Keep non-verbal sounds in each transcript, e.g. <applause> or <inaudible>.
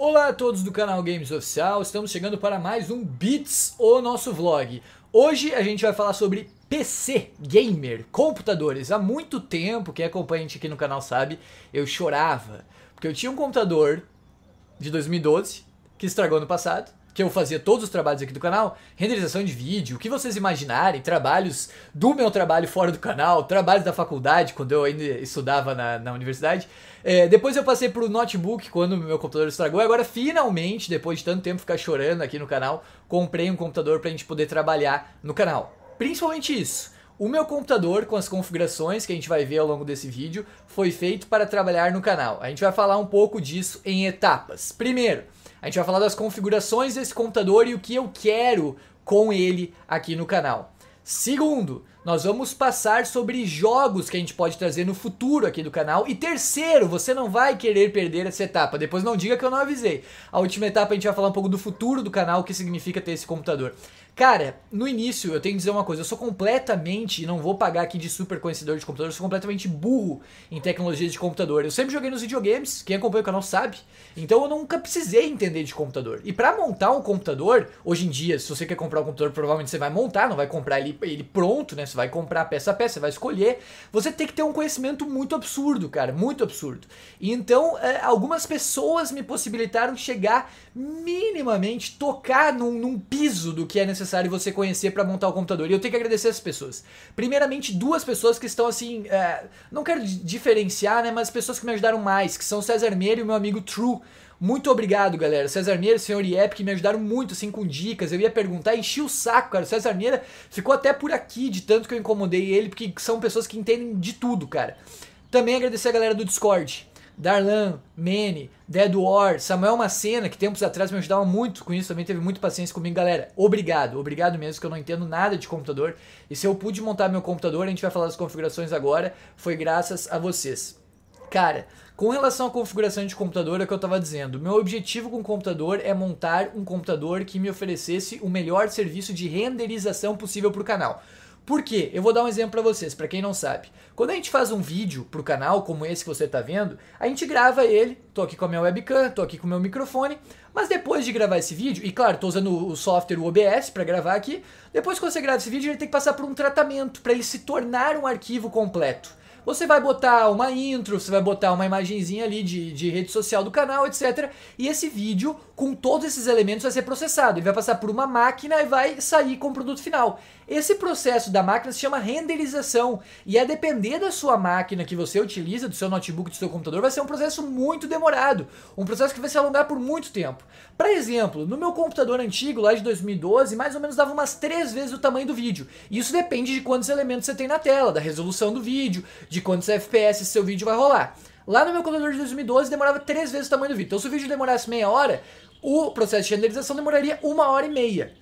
Olá a todos do canal Games Oficial, estamos chegando para mais um Beats, o nosso vlog. Hoje a gente vai falar sobre PC, gamer, computadores. Há muito tempo, quem acompanha a gente aqui no canal sabe, eu chorava. Porque eu tinha um computador de 2012, que estragou no passado, que eu fazia todos os trabalhos aqui do canal, renderização de vídeo, o que vocês imaginarem, trabalhos do meu trabalho fora do canal, trabalhos da faculdade, quando eu ainda estudava na, na universidade. É, depois eu passei pro notebook quando meu computador estragou. Agora, finalmente, depois de tanto tempo ficar chorando aqui no canal, comprei um computador pra gente poder trabalhar no canal. Principalmente isso. O meu computador, com as configurações que a gente vai ver ao longo desse vídeo, foi feito para trabalhar no canal. A gente vai falar um pouco disso em etapas. Primeiro, a gente vai falar das configurações desse computador e o que eu quero com ele aqui no canal. Segundo, nós vamos passar sobre jogos que a gente pode trazer no futuro aqui do canal. E terceiro, você não vai querer perder essa etapa. Depois não diga que eu não avisei. A última etapa a gente vai falar um pouco do futuro do canal, o que significa ter esse computador. Cara, no início eu tenho que dizer uma coisa, eu sou completamente, não vou pagar aqui de super conhecedor de computador, eu sou completamente burro em tecnologias de computador. Eu sempre joguei nos videogames, quem acompanha o canal sabe. Então eu nunca precisei entender de computador. E para montar um computador, hoje em dia, se você quer comprar um computador, provavelmente você vai montar, não vai comprar ele, ele pronto, né? Você vai comprar peça a peça, você vai escolher. Você tem que ter um conhecimento muito absurdo, cara, muito absurdo. E então, é, algumas pessoas me possibilitaram chegar minimamente, tocar num, num piso do que é necessário necessário você conhecer para montar o computador. E eu tenho que agradecer essas pessoas. Primeiramente, duas pessoas que estão assim, é, não quero diferenciar, né, mas pessoas que me ajudaram mais, que são César Meire e o meu amigo True. Muito obrigado, galera. César Meira, senhor Iep, que me ajudaram muito, assim, com dicas. Eu ia perguntar, enchi o saco, cara. O César Meira ficou até por aqui, de tanto que eu incomodei ele, porque são pessoas que entendem de tudo, cara. Também agradecer a galera do Discord. Darlan, Manny, Dead War, Samuel Macena, que tempos atrás me ajudava muito com isso, também teve muita paciência comigo. Galera, obrigado, obrigado mesmo, que eu não entendo nada de computador. E se eu pude montar meu computador, a gente vai falar das configurações agora, foi graças a vocês. Cara, com relação à configuração de computador, é o que eu estava dizendo. Meu objetivo com o computador é montar um computador que me oferecesse o melhor serviço de renderização possível para o canal. Por quê? Eu vou dar um exemplo para vocês, para quem não sabe. Quando a gente faz um vídeo pro canal, como esse que você está vendo, a gente grava ele, tô aqui com a minha webcam, tô aqui com o meu microfone, mas depois de gravar esse vídeo, e claro, tô usando o software o OBS para gravar aqui, depois que você grava esse vídeo, ele tem que passar por um tratamento para ele se tornar um arquivo completo. Você vai botar uma intro, você vai botar uma imagenzinha ali de, de rede social do canal, etc. E esse vídeo, com todos esses elementos, vai ser processado. Ele vai passar por uma máquina e vai sair com o produto final. Esse processo da máquina se chama renderização. E a depender da sua máquina que você utiliza, do seu notebook, do seu computador, vai ser um processo muito demorado. Um processo que vai se alongar por muito tempo. Para exemplo, no meu computador antigo, lá de 2012, mais ou menos dava umas três vezes o tamanho do vídeo. E isso depende de quantos elementos você tem na tela, da resolução do vídeo, de de quantos FPS seu vídeo vai rolar. Lá no meu computador de 2012 demorava três vezes o tamanho do vídeo. Então se o vídeo demorasse meia hora, o processo de renderização demoraria uma hora e meia.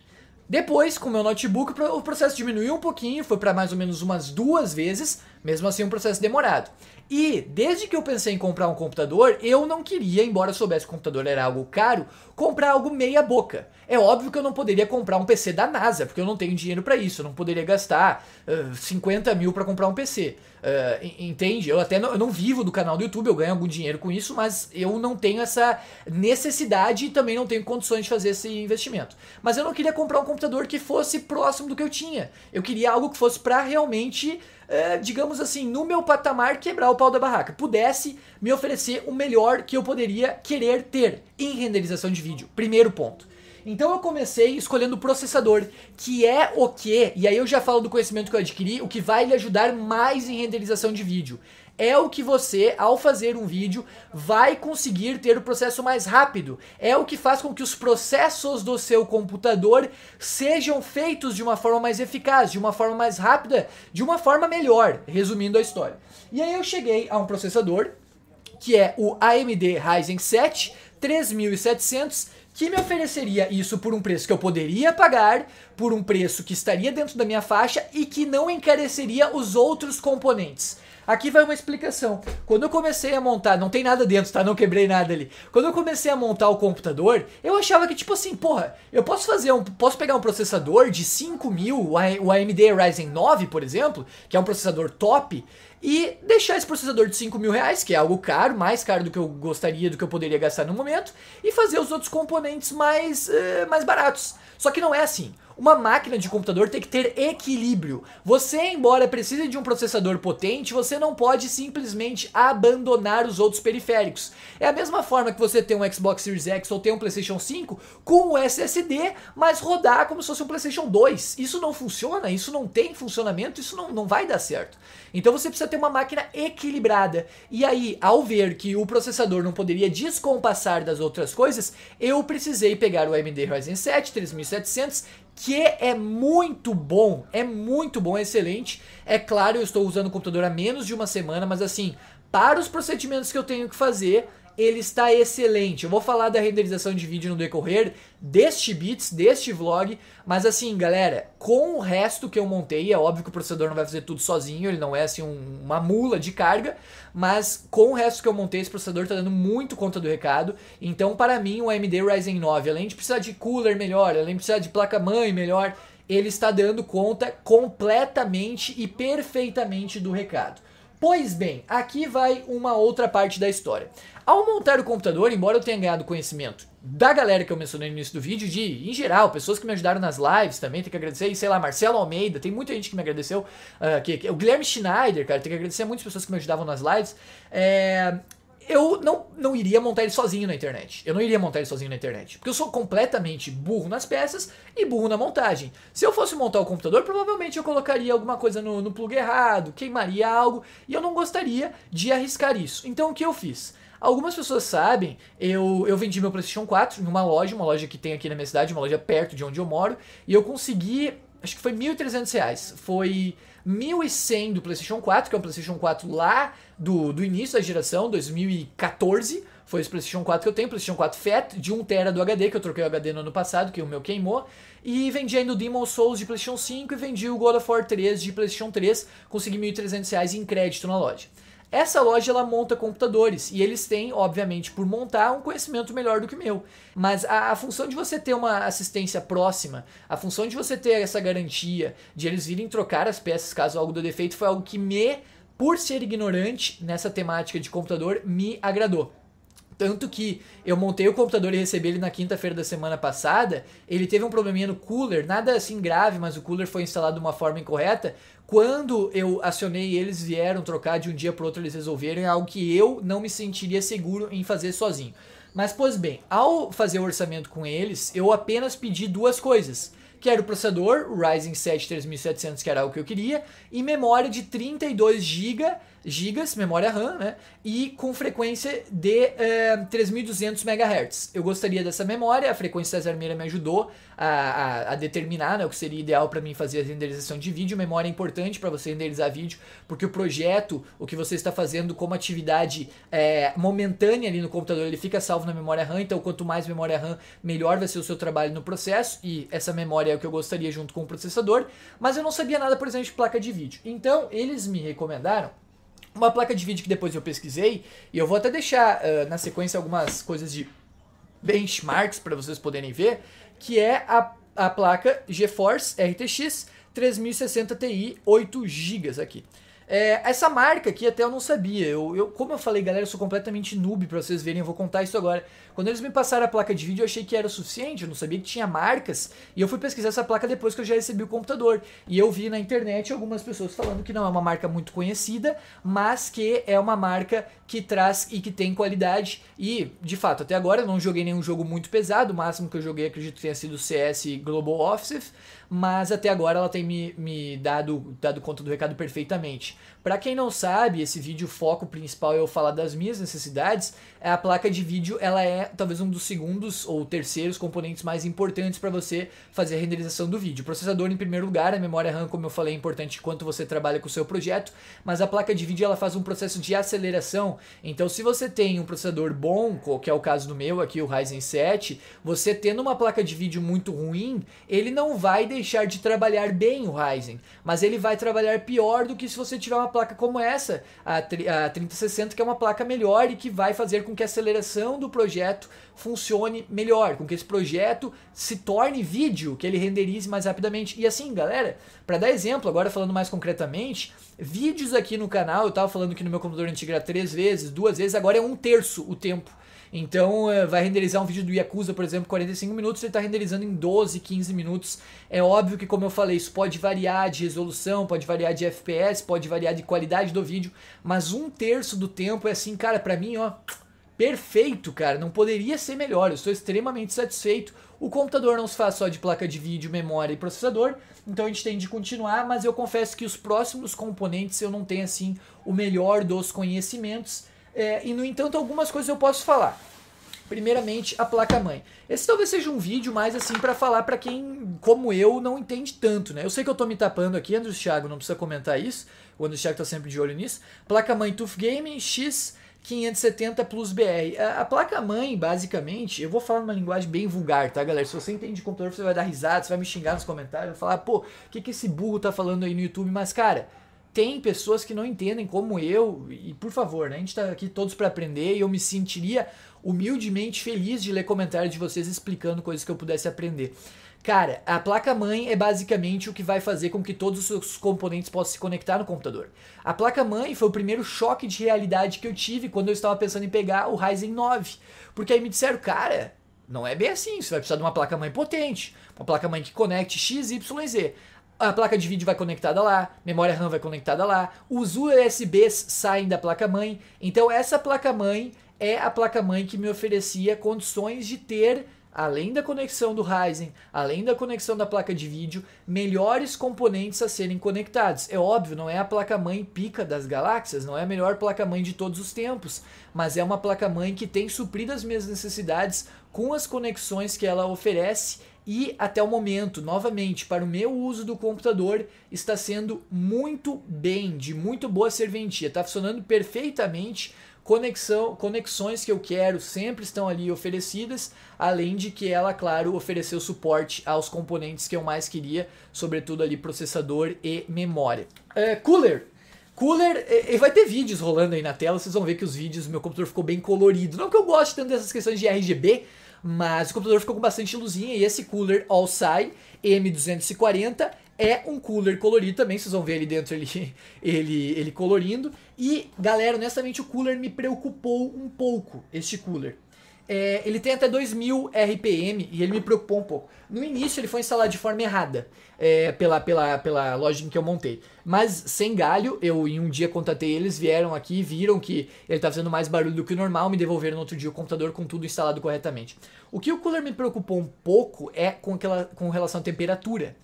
Depois, com o meu notebook, o processo diminuiu um pouquinho, foi para mais ou menos umas duas vezes, mesmo assim, é um processo demorado. E desde que eu pensei em comprar um computador, eu não queria, embora soubesse que o computador era algo caro, comprar algo meia boca. É óbvio que eu não poderia comprar um PC da NASA, porque eu não tenho dinheiro para isso, eu não poderia gastar uh, 50 mil para comprar um PC. Uh, entende? Eu até não, eu não vivo do canal do YouTube, eu ganho algum dinheiro com isso, mas eu não tenho essa necessidade e também não tenho condições de fazer esse investimento. Mas eu não queria comprar um computador que fosse próximo do que eu tinha. Eu queria algo que fosse para realmente é, digamos assim, no meu patamar, quebrar o pau da barraca. Pudesse me oferecer o melhor que eu poderia querer ter em renderização de vídeo. Primeiro ponto. Então eu comecei escolhendo o processador, que é o que, e aí eu já falo do conhecimento que eu adquiri, o que vai lhe ajudar mais em renderização de vídeo é o que você, ao fazer um vídeo, vai conseguir ter o processo mais rápido. É o que faz com que os processos do seu computador sejam feitos de uma forma mais eficaz, de uma forma mais rápida, de uma forma melhor, resumindo a história. E aí eu cheguei a um processador que é o AMD Ryzen 7 3700 que me ofereceria isso por um preço que eu poderia pagar, por um preço que estaria dentro da minha faixa e que não encareceria os outros componentes. Aqui vai uma explicação. Quando eu comecei a montar, não tem nada dentro, tá? Não quebrei nada ali. Quando eu comecei a montar o computador, eu achava que, tipo assim, porra, eu posso fazer um. Posso pegar um processador de 5000, o AMD Ryzen 9, por exemplo, que é um processador top, e deixar esse processador de 5 mil reais, que é algo caro, mais caro do que eu gostaria, do que eu poderia gastar no momento, e fazer os outros componentes mais, uh, mais baratos. Só que não é assim. Uma máquina de computador tem que ter equilíbrio. Você, embora precise de um processador potente, você não pode simplesmente abandonar os outros periféricos. É a mesma forma que você tem um Xbox Series X ou tem um PlayStation 5 com um SSD, mas rodar como se fosse um PlayStation 2. Isso não funciona, isso não tem funcionamento, isso não, não vai dar certo. Então você precisa ter ter uma máquina equilibrada. E aí, ao ver que o processador não poderia descompassar das outras coisas, eu precisei pegar o AMD Ryzen 7 3700 que é muito bom, é muito bom, é excelente. É claro, eu estou usando o computador há menos de uma semana, mas assim, para os procedimentos que eu tenho que fazer, ele está excelente. Eu vou falar da renderização de vídeo no decorrer deste bits, deste vlog, mas assim, galera, com o resto que eu montei, é óbvio que o processador não vai fazer tudo sozinho, ele não é assim um, uma mula de carga, mas com o resto que eu montei, esse processador está dando muito conta do recado. Então, para mim, o AMD Ryzen 9, além de precisar de cooler melhor, além de precisar de placa-mãe melhor, ele está dando conta completamente e perfeitamente do recado. Pois bem, aqui vai uma outra parte da história. Ao montar o computador, embora eu tenha ganhado conhecimento da galera que eu mencionei no início do vídeo, de, em geral, pessoas que me ajudaram nas lives também, tem que agradecer, e sei lá, Marcelo Almeida, tem muita gente que me agradeceu, uh, que, que, o Guilherme Schneider, cara, tem que agradecer a muitas pessoas que me ajudavam nas lives. É, eu não, não iria montar ele sozinho na internet. Eu não iria montar ele sozinho na internet. Porque eu sou completamente burro nas peças e burro na montagem. Se eu fosse montar o computador, provavelmente eu colocaria alguma coisa no, no plug errado, queimaria algo, e eu não gostaria de arriscar isso. Então o que eu fiz? Algumas pessoas sabem, eu, eu vendi meu PlayStation 4 em uma loja, uma loja que tem aqui na minha cidade, uma loja perto de onde eu moro, e eu consegui, acho que foi R$ 1.300. Foi 1100 do PlayStation 4, que é um PlayStation 4 lá do, do início da geração, 2014. Foi esse PlayStation 4 que eu tenho, PlayStation 4 Fat, de 1TB do HD, que eu troquei o HD no ano passado, que o meu queimou. E vendi ainda o Demon Souls de PlayStation 5 e vendi o God of War 3 de PlayStation 3. Consegui R$ 1.300 em crédito na loja. Essa loja ela monta computadores e eles têm, obviamente, por montar, um conhecimento melhor do que o meu. Mas a, a, função de você ter uma assistência próxima, a função de você ter essa garantia de eles virem trocar as peças caso algo dê defeito, foi algo que me, por ser ignorante nessa temática de computador, me agradou. Tanto que eu montei o computador e recebi ele na quinta-feira da semana passada. Ele teve um probleminha no cooler, nada assim grave, mas o cooler foi instalado de uma forma incorreta. Quando eu acionei eles vieram trocar de um dia para outro, eles resolveram é algo que eu não me sentiria seguro em fazer sozinho. Mas pois bem, ao fazer o orçamento com eles, eu apenas pedi duas coisas que era o processador, o Ryzen 7 3700, que era o que eu queria, e memória de 32 GB gigas, memória RAM, né? E com frequência de é, 3.200 MHz. Eu gostaria dessa memória, a frequência César Meira me ajudou a, a, a, determinar né, o que seria ideal para mim fazer a renderização de vídeo. Memória é importante para você renderizar vídeo, porque o projeto, o que você está fazendo como atividade é, momentânea ali no computador, ele fica salvo na memória RAM, então quanto mais memória RAM, melhor vai ser o seu trabalho no processo, e essa memória é o que eu gostaria junto com o processador, mas eu não sabia nada, por exemplo, de placa de vídeo. Então, eles me recomendaram uma placa de vídeo que depois eu pesquisei, e eu vou até deixar uh, na sequência algumas coisas de benchmarks para vocês poderem ver, que é a, a placa GeForce RTX 3060 Ti 8 GB aqui. É, essa marca aqui até eu não sabia. Eu, eu, como eu falei, galera, eu sou completamente noob pra vocês verem, eu vou contar isso agora. Quando eles me passaram a placa de vídeo, eu achei que era o suficiente, eu não sabia que tinha marcas. E eu fui pesquisar essa placa depois que eu já recebi o computador. E eu vi na internet algumas pessoas falando que não é uma marca muito conhecida, mas que é uma marca que traz e que tem qualidade. E, de fato, até agora eu não joguei nenhum jogo muito pesado. O máximo que eu joguei, acredito tenha sido CS Global Offensive. Mas até agora ela tem me, me dado, dado conta do recado perfeitamente. Para quem não sabe, esse vídeo o foco principal é eu falar das minhas necessidades, a placa de vídeo ela é talvez um dos segundos ou terceiros componentes mais importantes para você fazer a renderização do vídeo. processador em primeiro lugar, a memória RAM, como eu falei, é importante quanto você trabalha com o seu projeto, mas a placa de vídeo ela faz um processo de aceleração. Então, se você tem um processador bom, que é o caso do meu aqui, o Ryzen 7, você tendo uma placa de vídeo muito ruim, ele não vai deixar de trabalhar bem o Ryzen, mas ele vai trabalhar pior do que se você tiver uma placa como essa, a, a 3060, que é uma placa melhor e que vai fazer com que a aceleração do projeto funcione melhor, com que esse projeto se torne vídeo, que ele renderize mais rapidamente. E assim, galera, para dar exemplo, agora falando mais concretamente, vídeos aqui no canal, eu estava falando que no meu computador antigo era três vezes, duas vezes, agora é um terço o tempo. Então, eh, vai renderizar um vídeo do Yakuza, por exemplo, 45 minutos, ele está renderizando em 12, 15 minutos. É óbvio que, como eu falei, isso pode variar de resolução, pode variar de FPS, pode variar de qualidade do vídeo, mas um terço do tempo é assim, cara, para mim, ó, perfeito, cara. Não poderia ser melhor. Eu estou extremamente satisfeito. O computador não se faz só de placa de vídeo, memória e processador, então a gente tem de continuar, mas eu confesso que os próximos componentes eu não tenho assim o melhor dos conhecimentos. É, e no entanto, algumas coisas eu posso falar. Primeiramente, a placa-mãe. Esse talvez seja um vídeo mais assim para falar para quem, como eu, não entende tanto, né? Eu sei que eu tô me tapando aqui, André Thiago, não precisa comentar isso. O André Thiago tá sempre de olho nisso. Placa-mãe Tuf Gaming X 570 Plus BR. A, a placa-mãe, basicamente, eu vou falar numa linguagem bem vulgar, tá, galera? Se você entende de computador, você vai dar risada, você vai me xingar nos comentários, vai falar, ah, pô, o que, que esse burro tá falando aí no YouTube? Mas, cara, tem pessoas que não entendem como eu, e por favor, né? A gente tá aqui todos para aprender e eu me sentiria humildemente feliz de ler comentários de vocês explicando coisas que eu pudesse aprender. Cara, a placa-mãe é basicamente o que vai fazer com que todos os seus componentes possam se conectar no computador. A placa-mãe foi o primeiro choque de realidade que eu tive quando eu estava pensando em pegar o Ryzen 9. Porque aí me disseram, cara, não é bem assim, você vai precisar de uma placa-mãe potente, uma placa-mãe que conecte X, Y, Z. A placa de vídeo vai conectada lá, memória RAM vai conectada lá, os USBs saem da placa-mãe. Então essa placa-mãe é a placa-mãe que me oferecia condições de ter além da conexão do Ryzen, além da conexão da placa de vídeo, melhores componentes a serem conectados. É óbvio, não é a placa-mãe pica das galáxias, não é a melhor placa-mãe de todos os tempos, mas é uma placa-mãe que tem suprido as minhas necessidades com as conexões que ela oferece e até o momento, novamente, para o meu uso do computador, está sendo muito bem, de muito boa serventia. Está funcionando perfeitamente conexão, conexões que eu quero sempre estão ali oferecidas, além de que ela, claro, ofereceu suporte aos componentes que eu mais queria, sobretudo ali processador e memória. É, cooler. Cooler, e é, é, vai ter vídeos rolando aí na tela, vocês vão ver que os vídeos, meu computador ficou bem colorido. Não que eu goste tanto dessas questões de RGB, mas o computador ficou com bastante luzinha e esse cooler All-Sai M240 é um cooler colorido também, vocês vão ver ali dentro ele, <laughs> ele, ele colorindo. E, galera, honestamente, o cooler me preocupou um pouco, este cooler. É, ele tem até 2000 RPM e ele me preocupou um pouco. No início ele foi instalado de forma errada é, pela, pela, pela loja em que eu montei. Mas sem galho, eu em um dia contatei eles, vieram aqui, viram que ele estava tá fazendo mais barulho do que o normal, me devolveram no outro dia o computador com tudo instalado corretamente. O que o cooler me preocupou um pouco é com, aquela, com relação à temperatura.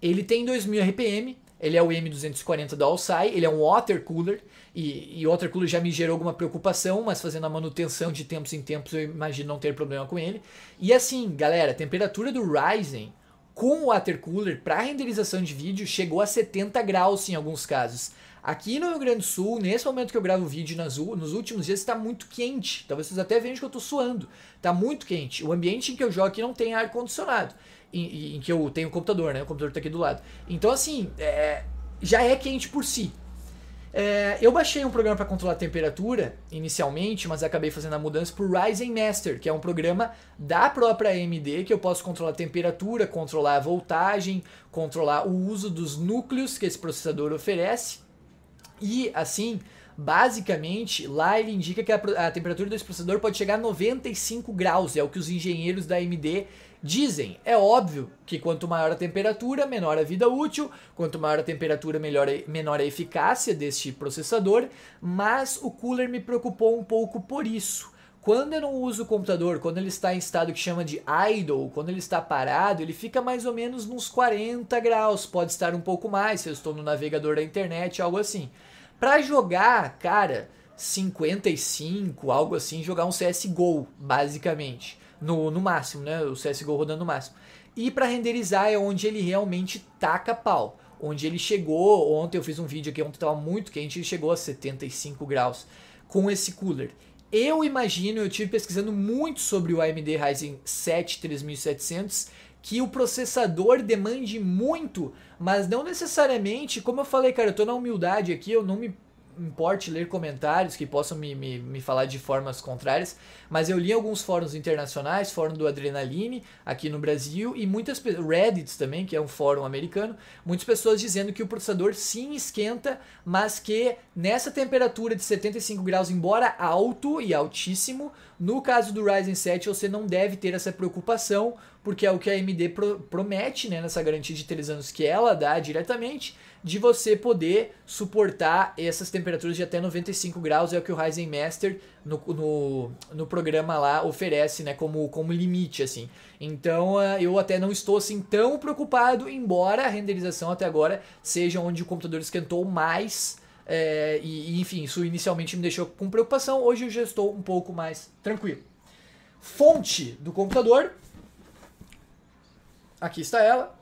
Ele tem 2000 RPM, ele é o M240 da Alsai, ele é um water cooler, e, e water cooler já me gerou alguma preocupação, mas fazendo a manutenção de tempos em tempos eu imagino não ter problema com ele. E assim, galera, a temperatura do Ryzen com o water cooler para renderização de vídeo chegou a 70 graus em alguns casos. Aqui no Rio Grande do Sul, nesse momento que eu gravo o vídeo, nas, nos últimos dias está muito quente. Talvez vocês até vejam que eu estou suando. Está muito quente. O ambiente em que eu jogo aqui não tem ar-condicionado em, em, que eu tenho o computador, né? O computador tá aqui do lado. Então, assim, é, já é quente por si. É, eu baixei um programa para controlar a temperatura inicialmente, mas acabei fazendo a mudança por Ryzen Master, que é um programa da própria AMD que eu posso controlar a temperatura, controlar a voltagem, controlar o uso dos núcleos que esse processador oferece. E assim, basicamente, lá ele indica que a, a temperatura desse processador pode chegar a 95 graus, é o que os engenheiros da AMD Dizem, é óbvio que quanto maior a temperatura, menor a vida útil, quanto maior a temperatura, melhor, menor a eficácia deste processador, mas o cooler me preocupou um pouco por isso. Quando eu não uso o computador, quando ele está em estado que chama de idle, quando ele está parado, ele fica mais ou menos nos 40 graus, pode estar um pouco mais se eu estou no navegador da internet, algo assim. Para jogar, cara, 55, algo assim, jogar um CSGO, basicamente no, no máximo, né? O CSGO rodando no máximo. E para renderizar é onde ele realmente taca pau. Onde ele chegou, ontem eu fiz um vídeo aqui, ontem estava muito quente, ele chegou a 75 graus com esse cooler. Eu imagino, eu tive pesquisando muito sobre o AMD Ryzen 7 3700, que o processador demande muito, mas não necessariamente, como eu falei, cara, eu tô na humildade aqui, eu não me importe ler comentários que possam me, me, me falar de formas contrárias, mas eu li alguns fóruns internacionais, fórum do Adrenaline aqui no Brasil e muitas Reddit também, que é um fórum americano, muitas pessoas dizendo que o processador sim esquenta, mas que nessa temperatura de 75 graus, embora alto e altíssimo, no caso do Ryzen 7 você não deve ter essa preocupação, porque é o que a AMD pro promete né, nessa garantia de 3 anos que ela dá diretamente, de você poder suportar essas temperaturas de até 95 graus, é o que o Ryzen Master no, no, no programa lá oferece, né, como, como limite, assim. Então, ah, eu até não estou, assim, tão preocupado, embora a renderização até agora seja onde o computador esquentou mais, é, e, enfim, isso inicialmente me deixou com preocupação, hoje eu já estou um pouco mais tranquilo. Fonte do computador. Aqui está ela.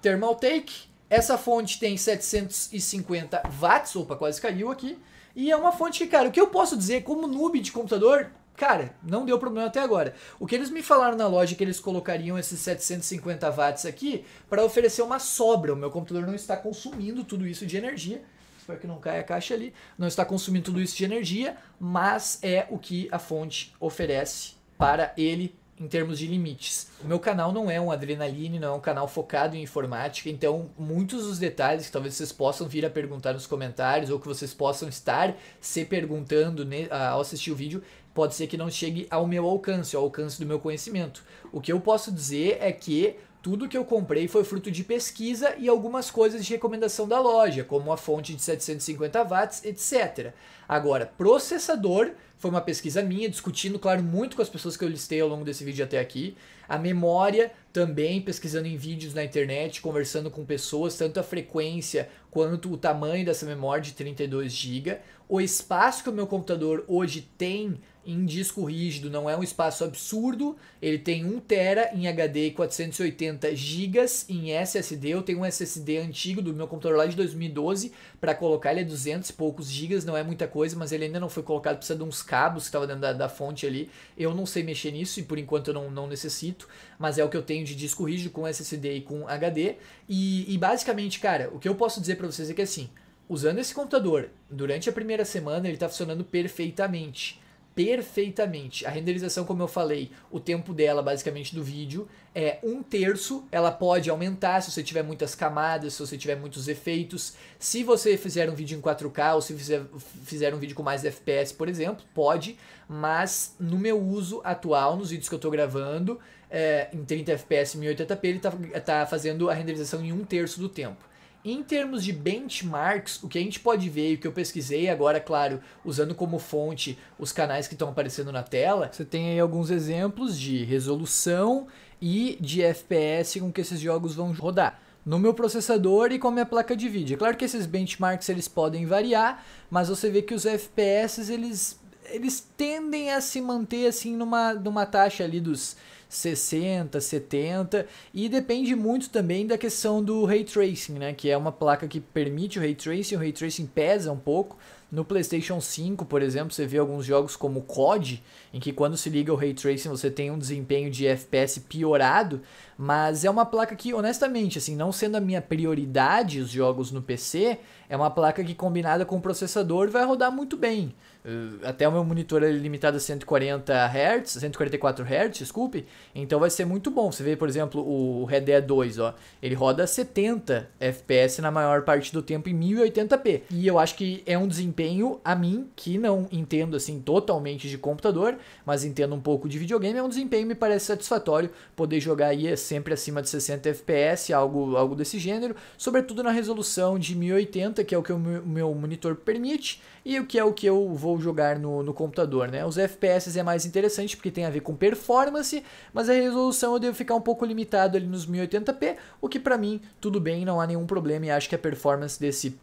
Thermaltake essa fonte tem 750 watts, opa, quase caiu aqui. E é uma fonte que, cara, o que eu posso dizer como noob de computador, cara, não deu problema até agora. O que eles me falaram na loja é que eles colocariam esses 750 watts aqui para oferecer uma sobra. O meu computador não está consumindo tudo isso de energia. Espero que não caia a caixa ali. Não está consumindo tudo isso de energia, mas é o que a fonte oferece para ele em termos de limites. O meu canal não é um adrenaline, não é um canal focado em informática, então muitos dos detalhes que talvez vocês possam vir a perguntar nos comentários ou que vocês possam estar se perguntando né, ao assistir o vídeo, pode ser que não chegue ao meu alcance, ao alcance do meu conhecimento. O que eu posso dizer é que tudo que eu comprei foi fruto de pesquisa e algumas coisas de recomendação da loja, como a fonte de 750 watts, etc. Agora, processador foi uma pesquisa minha, discutindo, claro, muito com as pessoas que eu listei ao longo desse vídeo até aqui. A memória também, pesquisando em vídeos na internet, conversando com pessoas, tanto a frequência quanto o tamanho dessa memória de 32 GB. O espaço que o meu computador hoje tem em disco rígido, não é um espaço absurdo. Ele tem 1 tera em HD e 480 GB em SSD. Eu tenho um SSD antigo do meu computador lá de 2012 para colocar ele é 200 e poucos gigas, não é muita coisa, mas ele ainda não foi colocado, precisa de uns cabos que estava dentro da, da, fonte ali. Eu não sei mexer nisso e por enquanto eu não, não necessito, mas é o que eu tenho de disco rígido com SSD e com HD. E, e basicamente, cara, o que eu posso dizer para vocês é que assim, usando esse computador durante a primeira semana ele está funcionando perfeitamente perfeitamente. A renderização, como eu falei, o tempo dela, basicamente, do vídeo é um terço. Ela pode aumentar se você tiver muitas camadas, se você tiver muitos efeitos. Se você fizer um vídeo em 4K ou se fizer, fizer um vídeo com mais FPS, por exemplo, pode. Mas no meu uso atual, nos vídeos que eu tô gravando, é, em 30 FPS 1080p, ele tá, tá fazendo a renderização em um terço do tempo. Em termos de benchmarks, o que a gente pode ver e o que eu pesquisei agora, claro, usando como fonte os canais que estão aparecendo na tela, você tem aí alguns exemplos de resolução e de FPS com que esses jogos vão rodar no meu processador e com a minha placa de vídeo. É claro que esses benchmarks eles podem variar, mas você vê que os FPS eles eles tendem a se manter assim numa numa taxa ali dos 60, 70 e depende muito também da questão do ray tracing, né, que é uma placa que permite o ray tracing, o ray tracing pesa um pouco. No PlayStation 5, por exemplo, você vê alguns jogos como COD, em que quando se liga o ray tracing você tem um desempenho de FPS piorado, mas é uma placa que, honestamente, assim, não sendo a minha prioridade os jogos no PC, é uma placa que combinada com o processador vai rodar muito bem. Eh, até o meu monitor é limitado a 140 Hz, 144 Hz, desculpe. Então vai ser muito bom. Você vê, por exemplo, o Red Dead 2, ó, ele roda 70 FPS na maior parte do tempo em 1080p. E eu acho que é um desempenho a mim que não entendo assim totalmente de computador, mas entendo um pouco de videogame, é um desempenho me parece satisfatório poder jogar aí sempre acima de 60 fps, algo, algo desse gênero, sobretudo na resolução de 1080, que é o que o meu monitor permite e o que é o que eu vou jogar no, no computador. Né? Os FPS é mais interessante porque tem a ver com performance, mas a resolução eu devo ficar um pouco limitado ali nos 1080p, o que para mim tudo bem, não há nenhum problema e acho que a performance desse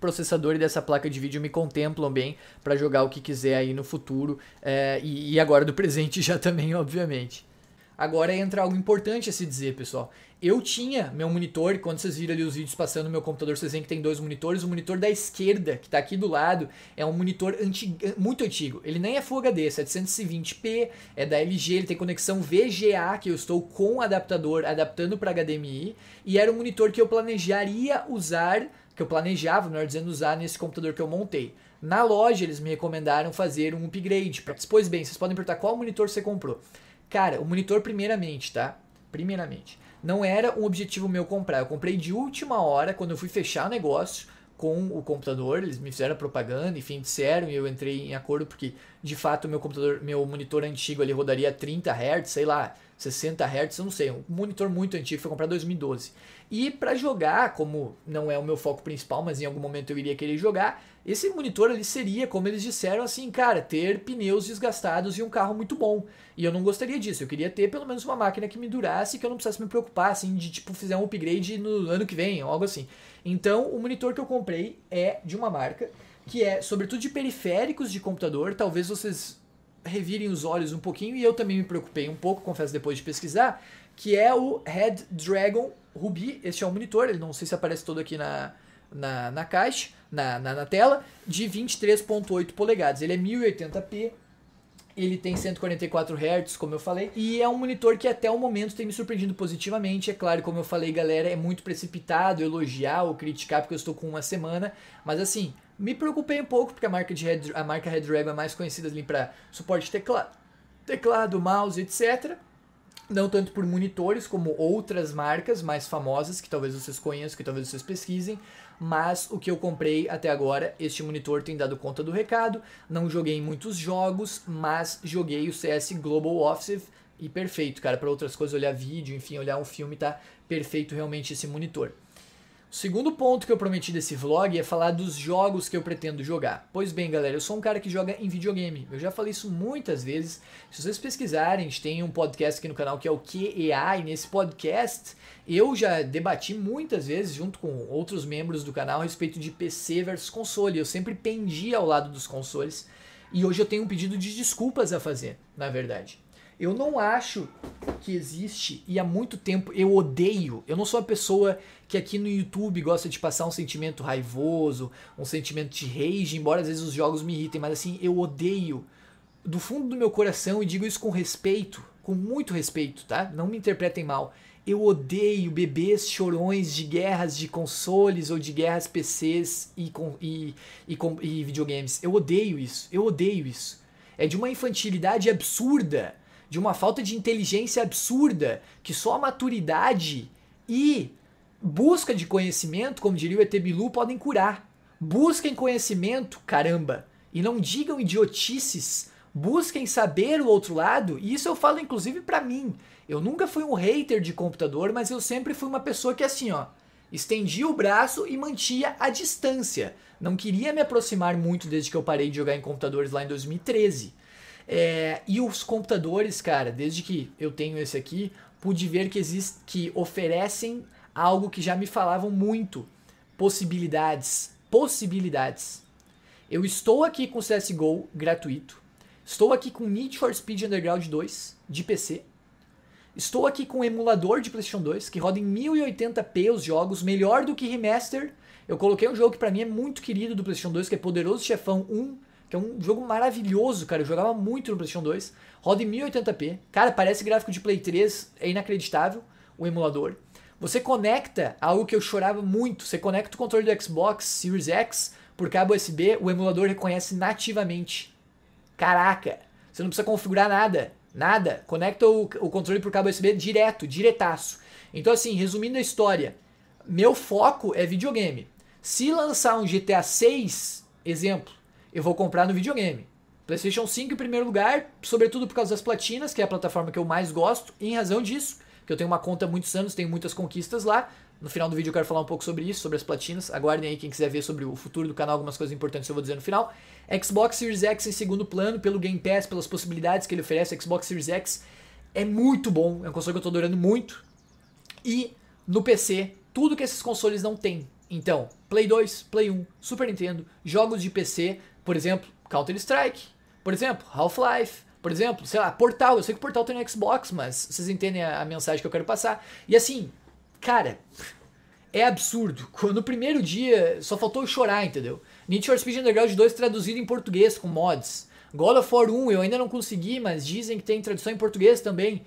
processador e dessa placa de vídeo me contemplam bem para jogar o que quiser aí no futuro é, e, e agora do presente <laughs> já também, obviamente. Agora entra algo importante a se dizer, pessoal. Eu tinha meu monitor, quando vocês viram ali os vídeos passando no meu computador, vocês veem que tem dois monitores. O monitor da esquerda, que está aqui do lado, é um monitor antigo, muito antigo. Ele nem é Full HD, 720p, é, é da LG, ele tem conexão VGA, que eu estou com o adaptador adaptando para HDMI. E era um monitor que eu planejaria usar, que eu planejava, melhor dizendo, usar nesse computador que eu montei. Na loja, eles me recomendaram fazer um upgrade. Pra... Pois bem, vocês podem perguntar qual monitor você comprou. Cara, o monitor primeiramente, tá? Primeiramente. Não era um objetivo meu comprar. Eu comprei de última hora, quando eu fui fechar o negócio com o computador. Eles me fizeram propaganda, enfim, disseram e eu entrei em acordo porque, de fato, meu computador, meu monitor antigo ele rodaria 30 Hz, sei lá, 60 Hz, eu não sei, um monitor muito antigo, foi comprado em 2012. E para jogar, como não é o meu foco principal, mas em algum momento eu iria querer jogar, esse monitor ali seria, como eles disseram, assim, cara, ter pneus desgastados e um carro muito bom. E eu não gostaria disso, eu queria ter pelo menos uma máquina que me durasse, que eu não precisasse me preocupar, assim, de tipo, fizer um upgrade no ano que vem, algo assim. Então, o monitor que eu comprei é de uma marca que é sobretudo de periféricos de computador, talvez vocês revirem os olhos um pouquinho, e eu também me preocupei um pouco, confesso depois de pesquisar, que é o Red Dragon Ruby. Este é o monitor, ele não sei se aparece todo aqui na, na, na caixa, na, na, na tela, de 23.8 polegadas. Ele é 1080p, ele tem 144 Hz, como eu falei, e é um monitor que até o momento tem me surpreendido positivamente. É claro, como eu falei, galera, é muito precipitado elogiar ou criticar, porque eu estou com uma semana, mas assim, me preocupei um pouco, porque a marca, de Red, a marca Redragon é mais conhecida ali para suporte de teclado, teclado, mouse, etc. Não tanto por monitores como outras marcas mais famosas, que talvez vocês conheçam, que talvez vocês pesquisem. Mas o que eu comprei até agora, este monitor tem dado conta do recado. Não joguei muitos jogos, mas joguei o CS Global Offensive e perfeito, cara. Para outras coisas, olhar vídeo, enfim, olhar um filme, tá perfeito realmente esse monitor. O segundo ponto que eu prometi desse vlog é falar dos jogos que eu pretendo jogar. Pois bem, galera, eu sou um cara que joga em videogame. Eu já falei isso muitas vezes. Se vocês pesquisarem, a gente tem um podcast aqui no canal que é o QEA, e nesse podcast eu já debati muitas vezes junto com outros membros do canal a respeito de PC versus console. Eu sempre pendi ao lado dos consoles e hoje eu tenho um pedido de desculpas a fazer, na verdade. Eu não acho que existe e há muito tempo eu odeio. Eu não sou a pessoa que aqui no YouTube gosta de passar um sentimento raivoso, um sentimento de rage, embora às vezes os jogos me irritem, mas assim, eu odeio do fundo do meu coração e digo isso com respeito, com muito respeito, tá? Não me interpretem mal. Eu odeio bebês chorões de guerras de consoles ou de guerras PCs e, com, e, e, com, e videogames. Eu odeio isso. Eu odeio isso. É de uma infantilidade absurda, de uma falta de inteligência absurda, que só a maturidade e Busca de conhecimento, como diria o Etebilu, podem curar. Busquem conhecimento, caramba, e não digam idiotices. Busquem saber o outro lado, e isso eu falo inclusive para mim. Eu nunca fui um hater de computador, mas eu sempre fui uma pessoa que assim, ó, estendia o braço e mantia a distância. Não queria me aproximar muito desde que eu parei de jogar em computadores lá em 2013. É, e os computadores, cara, desde que eu tenho esse aqui, pude ver que existe, que oferecem algo que já me falavam muito. Possibilidades. Possibilidades. Eu estou aqui com CSGO gratuito. Estou aqui com Need for Speed Underground 2 de PC. Estou aqui com um emulador de PlayStation 2 que roda em 1080p os jogos, melhor do que remaster. Eu coloquei um jogo que para mim é muito querido do PlayStation 2, que é Poderoso Chefão 1, que é um jogo maravilhoso, cara. Eu jogava muito no PlayStation 2. Roda em 1080p. Cara, parece gráfico de Play 3, é inacreditável o emulador. Você conecta algo que eu chorava muito. Você conecta o controle do Xbox Series X por cabo USB, o emulador reconhece nativamente. Caraca! Você não precisa configurar nada. Nada. Conecta o, o controle por cabo USB direto, diretaço. Então, assim, resumindo a história, meu foco é videogame. Se lançar um GTA 6, exemplo, eu vou comprar no videogame. PlayStation 5 em primeiro lugar, sobretudo por causa das platinas, que é a plataforma que eu mais gosto, e em razão disso, que eu tenho uma conta há muitos anos, tenho muitas conquistas lá. No final do vídeo eu quero falar um pouco sobre isso, sobre as platinas. Aguardem aí quem quiser ver sobre o futuro do canal, algumas coisas importantes eu vou dizer no final. Xbox Series X em segundo plano, pelo Game Pass, pelas possibilidades que ele oferece, Xbox Series X é muito bom, é um console que eu tô adorando muito. E no PC, tudo que esses consoles não têm. Então, Play 2, Play 1, Super Nintendo, jogos de PC, por exemplo, Counter-Strike, por exemplo, Half-Life, por exemplo, sei lá, Portal. Eu sei que Portal tem no Xbox, mas vocês entendem a, a mensagem que eu quero passar. E assim, cara, é absurdo. <laughs> No primeiro dia, só faltou eu chorar, entendeu? Need for Speed Underground 2 traduzido em português com mods. God of War 1 eu ainda não consegui, mas dizem que tem tradução em português também.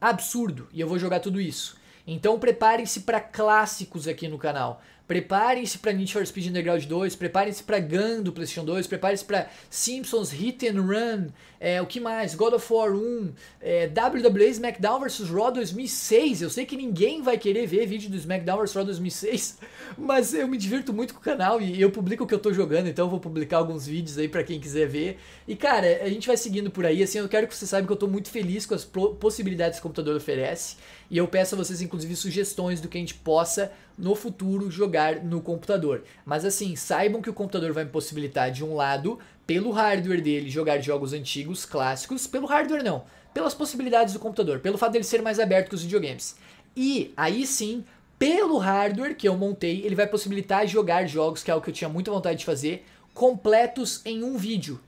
Absurdo. E eu vou jogar tudo isso. Então preparem-se para clássicos aqui no canal. Preparem-se para Need for Speed Underground 2, preparem-se para Gun do PlayStation 2, preparem-se para Simpsons Hit and Run, é, o que mais? God of War 1, é, WWE SmackDown vs Raw 2006. Eu sei que ninguém vai querer ver vídeo do SmackDown vs Raw 2006, <laughs> mas eu me divirto muito com o canal e eu publico o que eu tô jogando, então eu vou publicar alguns vídeos aí para quem quiser ver. E cara, a gente vai seguindo por aí, assim, eu quero que você saiba que eu tô muito feliz com as possibilidades que o computador oferece e eu peço a vocês inclusive sugestões do que a gente possa no futuro jogar no computador. Mas assim, saibam que o computador vai me possibilitar, de um lado, pelo hardware dele, jogar jogos antigos, clássicos, pelo hardware não, pelas possibilidades do computador, pelo fato dele ser mais aberto que os videogames. E aí sim, pelo hardware que eu montei, ele vai possibilitar jogar jogos, que é o que eu tinha muita vontade de fazer, completos em um vídeo.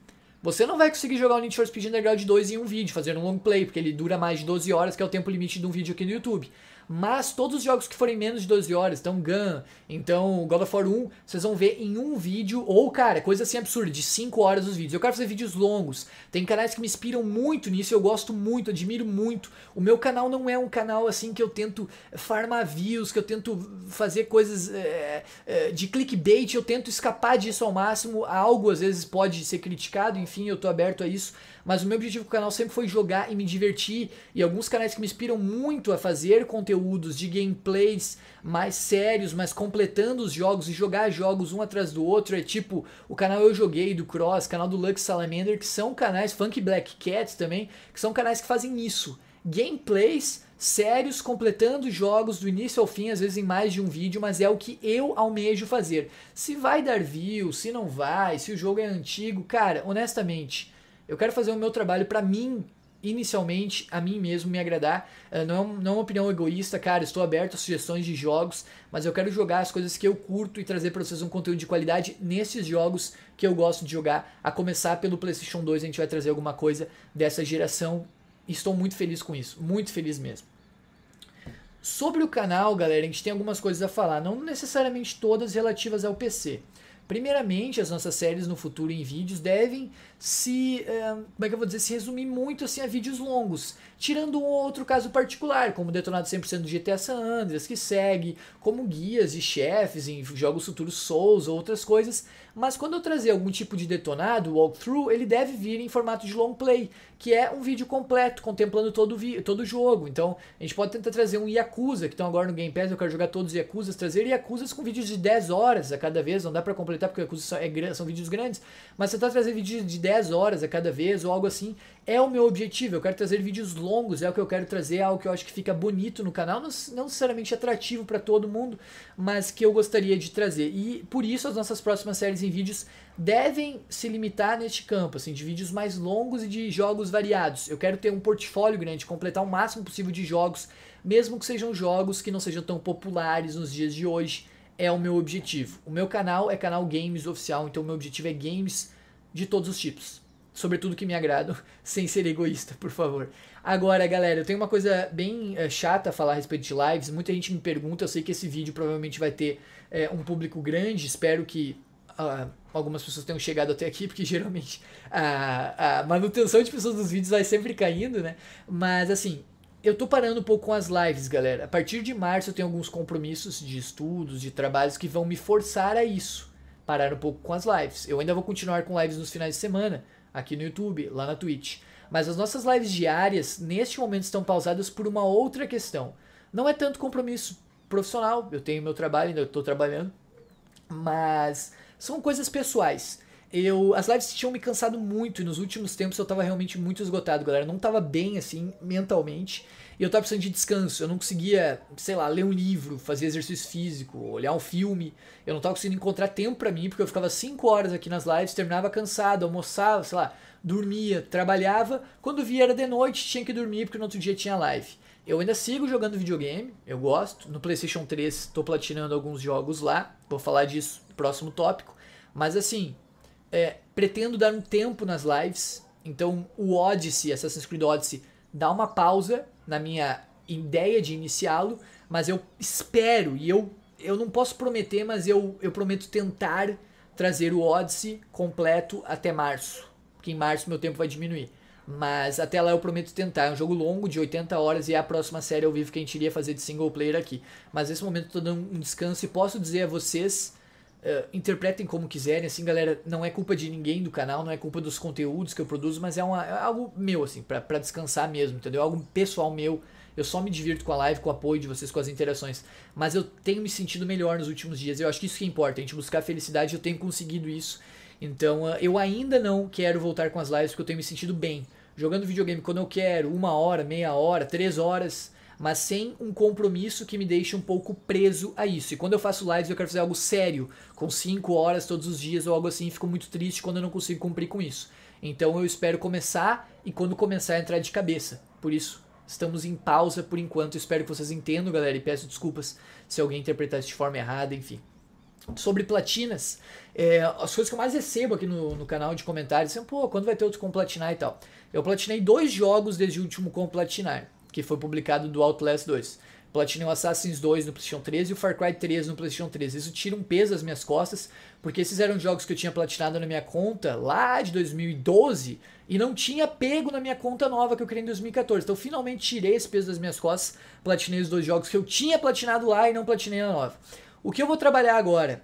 Você não vai conseguir jogar o Need for Speed Underground 2 em um vídeo, fazer um long play, porque ele dura mais de 12 horas, que é o tempo limite de um vídeo aqui no YouTube mas todos os jogos que forem menos de 12 horas, então Gun, então God of War 1, vocês vão ver em um vídeo, ou cara, coisa assim absurda, de 5 horas os vídeos. Eu quero fazer vídeos longos, tem canais que me inspiram muito nisso, eu gosto muito, admiro muito. O meu canal não é um canal assim que eu tento farmar views, que eu tento fazer coisas é, é, de clickbait, eu tento escapar disso ao máximo. Algo às vezes pode ser criticado, enfim, eu tô aberto a isso mas o meu objetivo com o canal sempre foi jogar e me divertir. E alguns canais que me inspiram muito a fazer conteúdos de gameplays mais sérios, mas completando os jogos e jogar jogos um atrás do outro. É tipo o canal Eu Joguei do Cross, canal do Lux Salamander, que são canais, Funk Black Cat também, que são canais que fazem isso. Gameplays sérios, completando jogos do início ao fim, às vezes em mais de um vídeo, mas é o que eu almejo fazer. Se vai dar view, se não vai, se o jogo é antigo, cara, honestamente, eu quero fazer o meu trabalho para mim, inicialmente, a mim mesmo, me agradar. Eh, não, é não é uma opinião egoísta, cara. Estou aberto a sugestões de jogos, mas eu quero jogar as coisas que eu curto e trazer para vocês um conteúdo de qualidade nesses jogos que eu gosto de jogar. A começar pelo PlayStation 2, a gente vai trazer alguma coisa dessa geração. Estou muito feliz com isso, muito feliz mesmo. Sobre o canal, galera, a gente tem algumas coisas a falar, não necessariamente todas relativas ao PC, Primeiramente, as nossas séries no futuro em vídeos devem se, eh, como é que eu vou dizer, se resumir muito assim a vídeos longos, tirando um ou outro caso particular, como Detonado 100% do GTA San Andreas, que segue, como guias e chefes em jogos futuros Souls ou outras coisas, mas quando eu trazer algum tipo de detonado, walkthrough, ele deve vir em formato de long play, que é um vídeo completo, contemplando todo o todo jogo. Então, a gente pode tentar trazer um Yakuza, que estão agora no Game Pass, eu quero jogar todos os Yakuzas, trazer Yakuzas com vídeos de 10 horas a cada vez, não dá para completar porque Yakuza são, é, são vídeos grandes, mas tentar tá trazer vídeos de 10 horas a cada vez ou algo assim, é o meu objetivo. Eu quero trazer vídeos longos, é o que eu quero trazer, é algo que eu acho que fica bonito no canal, não, não necessariamente atrativo para todo mundo, mas que eu gostaria de trazer. E por isso as nossas próximas séries em vídeos devem se limitar neste campo, assim, de vídeos mais longos e de jogos variados. Eu quero ter um portfólio grande, completar o máximo possível de jogos, mesmo que sejam jogos que não sejam tão populares nos dias de hoje, é o meu objetivo. O meu canal é canal games oficial, então o meu objetivo é games de todos os tipos sobre tudo que me agrado, <laughs> sem ser egoísta, por favor. Agora, galera, eu tenho uma coisa bem é, chata a falar a respeito de lives. Muita gente me pergunta, eu sei que esse vídeo provavelmente vai ter é, um público grande, espero que Uh, algumas pessoas tenham chegado até aqui, <laughs> porque geralmente a, a, manutenção de pessoas dos vídeos vai sempre caindo, né? Mas assim, eu tô parando um pouco com as lives, galera. A partir de março eu tenho alguns compromissos de estudos, de trabalhos que vão me forçar a isso. Parar um pouco com as lives. Eu ainda vou continuar com lives nos finais de semana, aqui no YouTube, lá na Twitch. Mas as nossas lives diárias, neste momento, estão pausadas por uma outra questão. Não é tanto compromisso profissional, eu tenho meu trabalho, ainda estou trabalhando, mas são coisas pessoais. Eu, as lives tinham me cansado muito e nos últimos tempos eu estava realmente muito esgotado, galera. Eu não estava bem assim mentalmente. E eu tava precisando de descanso, eu não conseguia, sei lá, ler um livro, fazer exercício físico, olhar um filme. Eu não tava conseguindo encontrar tempo para mim, porque eu ficava 5 horas aqui nas lives, terminava cansado, almoçava, sei lá, dormia, trabalhava. Quando via era de noite, tinha que dormir, porque no outro dia tinha live. Eu ainda sigo jogando videogame, eu gosto. No PlayStation 3 tô platinando alguns jogos lá, vou falar disso no próximo tópico. Mas assim, é, pretendo dar um tempo nas lives. Então o Odyssey, Assassin's Creed Odyssey, dá uma pausa na minha ideia de iniciá-lo, mas eu espero e eu eu não posso prometer, mas eu, eu prometo tentar trazer o Odyssey completo até março. Porque em março meu tempo vai diminuir. Mas até lá eu prometo tentar. É um jogo longo, de 80 horas, e é a próxima série ao vivo que a gente iria fazer de single player aqui. Mas nesse momento eu tô dando um descanso e posso dizer a vocês Uh, interpretem como quiserem, assim, galera, não é culpa de ninguém do canal, não é culpa dos conteúdos que eu produzo, mas é, uma, é algo meu, assim, para descansar mesmo, entendeu? É algo pessoal meu. Eu só me divirto com a live, com o apoio de vocês, com as interações. Mas eu tenho me sentido melhor nos últimos dias. Eu acho que isso que importa, a gente buscar felicidade, eu tenho conseguido isso. Então, eh, eu ainda não quero voltar com as lives porque eu tenho me sentido bem. Jogando videogame quando eu quero, uma hora, meia hora, três horas mas sem um compromisso que me deixe um pouco preso a isso. E quando eu faço lives, eu quero fazer algo sério, com 5 horas todos os dias ou algo assim, fico muito triste quando eu não consigo cumprir com isso. Então eu espero começar e quando começar entrar de cabeça. Por isso, estamos em pausa por enquanto. Espero que vocês entendam, galera, e peço desculpas se alguém interpretar isso de forma errada, enfim. Sobre platinas, é, as coisas que eu mais recebo aqui no, no canal de comentários são, pô, quando vai ter outro com platinar e tal. Eu platinei dois jogos desde o último com platinar que foi publicado do Outlast 2. Platinum Assassins 2 no PlayStation 3 e o Far Cry 3 no PlayStation 3. Isso tira um peso das minhas costas, porque esses eram jogos que eu tinha platinado na minha conta lá de 2012 e não tinha pego na minha conta nova que eu criei em 2014. Então finalmente tirei esse peso das minhas costas, platinei os dois jogos que eu tinha platinado lá e não platinei na nova. O que eu vou trabalhar agora?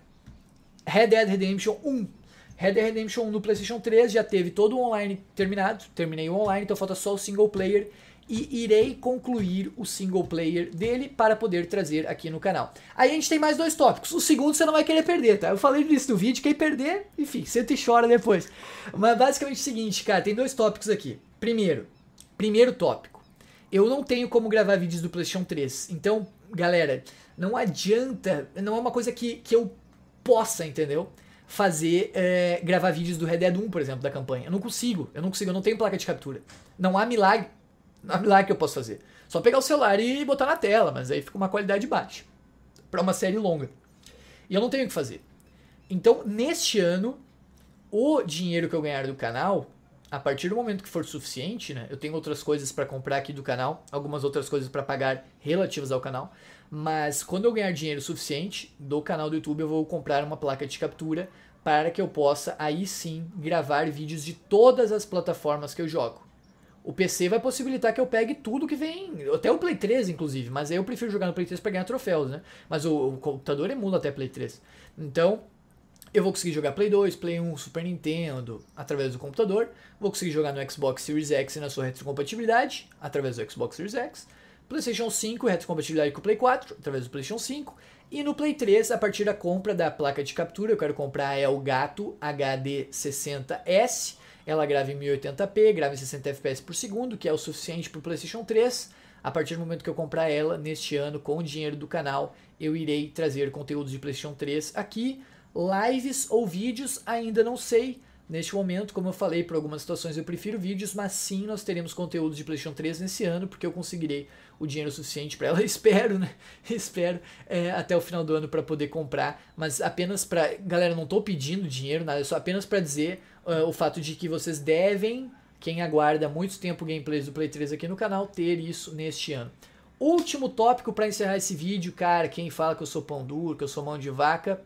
Red Dead Redemption 1. Red Dead Redemption 1 no PlayStation 3 já teve todo o online terminado, terminei o online, então falta só o single player e irei concluir o single player dele para poder trazer aqui no canal. Aí a gente tem mais dois tópicos. O segundo você não vai querer perder, tá? Eu falei disso no vídeo, quem perder, enfim, senta e chora depois. Mas basicamente é o seguinte, cara, tem dois tópicos aqui. Primeiro, primeiro tópico. Eu não tenho como gravar vídeos do PlayStation 3. Então, galera, não adianta, não é uma coisa que, que eu possa, entendeu? fazer é, gravar vídeos do Red Dead 1, por exemplo, da campanha. Eu não consigo, eu não consigo, eu não tenho placa de captura. Não há milagre. Lá que eu posso fazer. Só pegar o celular e botar na tela, mas aí fica uma qualidade baixa. Para uma série longa. E eu não tenho o que fazer. Então, neste ano, o dinheiro que eu ganhar do canal, a partir do momento que for suficiente, né? Eu tenho outras coisas para comprar aqui do canal, algumas outras coisas para pagar relativas ao canal, mas quando eu ganhar dinheiro suficiente do canal do YouTube, eu vou comprar uma placa de captura para que eu possa aí sim gravar vídeos de todas as plataformas que eu jogo. O PC vai possibilitar que eu pegue tudo que vem, até o Play 3 inclusive, mas aí eu prefiro jogar no Play 3 para ganhar troféus, né? Mas o, o, computador emula até Play 3. Então, eu vou conseguir jogar Play 2, Play 1, Super Nintendo através do computador, vou conseguir jogar no Xbox Series X e na sua retrocompatibilidade através do Xbox Series X, PlayStation 5 retrocompatibilidade com o Play 4 através do PlayStation 5 e no Play 3 a partir da compra da placa de captura, eu quero comprar a Elgato HD60S ela grava em 1080p, grava em 60 fps por segundo, que é o suficiente para o PlayStation 3. A partir do momento que eu comprar ela neste ano com o dinheiro do canal, eu irei trazer conteúdos de PlayStation 3 aqui. Lives ou vídeos, ainda não sei. Neste momento, como eu falei, por algumas situações eu prefiro vídeos, mas sim nós teremos conteúdos de PlayStation 3 nesse ano, porque eu conseguirei o dinheiro suficiente para ela, <laughs> espero, né? espero é, até o final do ano para poder comprar, mas apenas para. Galera, não estou pedindo dinheiro, nada, é só apenas para dizer uh, o fato de que vocês devem, quem aguarda muito tempo gameplays do Play 3 aqui no canal, ter isso neste ano. Último tópico para encerrar esse vídeo, cara, quem fala que eu sou pão duro, que eu sou mão de vaca,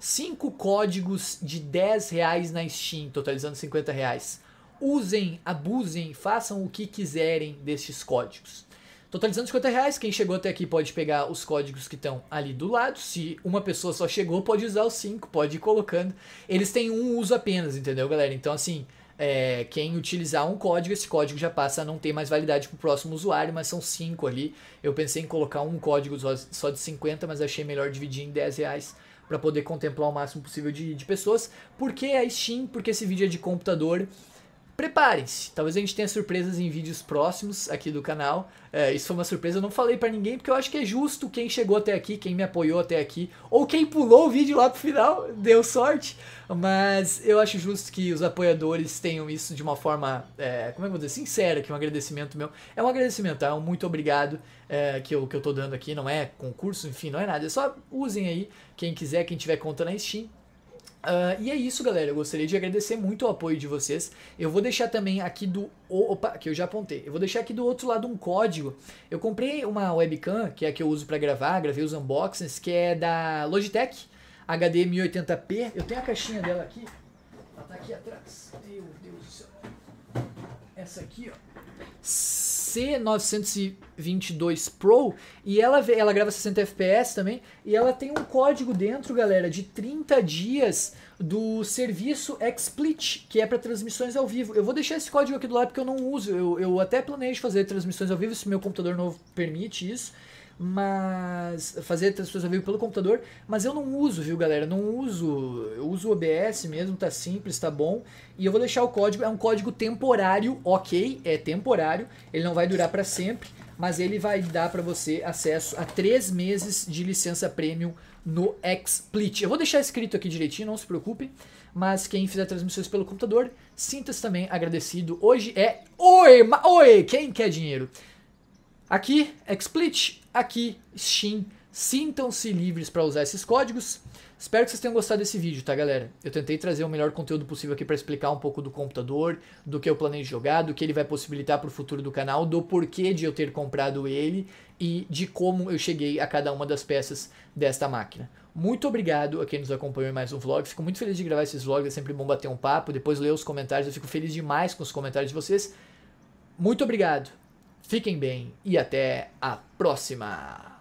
cinco códigos de 10 reais na Steam, totalizando 50 reais. Usem, abusem, façam o que quiserem destes códigos. Totalizando 50 reais, quem chegou até aqui pode pegar os códigos que estão ali do lado. Se uma pessoa só chegou, pode usar os 5, pode ir colocando. Eles têm um uso apenas, entendeu, galera? Então, assim, é, quem utilizar um código, esse código já passa a não ter mais validade para o próximo usuário, mas são 5 ali. Eu pensei em colocar um código só de 50, mas achei melhor dividir em 10 reais para poder contemplar o máximo possível de, de pessoas. Por que a Steam? Porque esse vídeo é de computador Preparem-se, talvez a gente tenha surpresas em vídeos próximos aqui do canal. É, isso foi uma surpresa, eu não falei para ninguém, porque eu acho que é justo quem chegou até aqui, quem me apoiou até aqui, ou quem pulou o vídeo lá pro final, <laughs> deu sorte. Mas eu acho justo que os apoiadores tenham isso de uma forma, é, como é que eu vou dizer, sincera, que é um agradecimento meu. É um agradecimento, é Um muito obrigado é, que, eu, que eu tô dando aqui, não é concurso, enfim, não é nada. É só usem aí, quem quiser, quem tiver conta na Steam, Uh, e é isso, galera. Eu gostaria de agradecer muito o apoio de vocês. Eu vou deixar também aqui do. Opa, que eu já apontei. Eu vou deixar aqui do outro lado um código. Eu comprei uma webcam, que é a que eu uso para gravar, gravei os unboxings, que é da Logitech HD 1080p. Eu tenho a caixinha dela aqui. Ela tá aqui atrás. Meu Deus do céu. Essa aqui, ó. C922 Pro e ela, ela grava 60 FPS também. E ela tem um código dentro, galera, de 30 dias do serviço XSplit, que é para transmissões ao vivo. Eu vou deixar esse código aqui do lado porque eu não uso. Eu, eu até planejo fazer transmissões ao vivo se meu computador novo permite isso mas fazer transmissões ao vivo pelo computador, mas eu não uso, viu, galera? Não uso, eu uso o OBS mesmo, tá simples, tá bom. E eu vou deixar o código, é um código temporário, OK? É temporário, ele não vai durar para sempre, mas ele vai dar para você acesso a três meses de licença premium no XSplit. Eu vou deixar escrito aqui direitinho, não se preocupe, mas quem fizer transmissões pelo computador, sinta-se também agradecido. Hoje é Oi, ma... Oi, quem quer dinheiro? Aqui, XSplit, aqui, Steam. Sintam-se livres para usar esses códigos. Espero que vocês tenham gostado desse vídeo, tá, galera? Eu tentei trazer o melhor conteúdo possível aqui para explicar um pouco do computador, do que eu planejo jogar, do que ele vai possibilitar para o futuro do canal, do porquê de eu ter comprado ele e de como eu cheguei a cada uma das peças desta máquina. Muito obrigado a quem nos acompanhou em mais um vlog. Fico muito feliz de gravar esses vlogs, é sempre bom bater um papo, depois ler os comentários. Eu fico feliz demais com os comentários de vocês. Muito obrigado. Fiquem bem e até a próxima!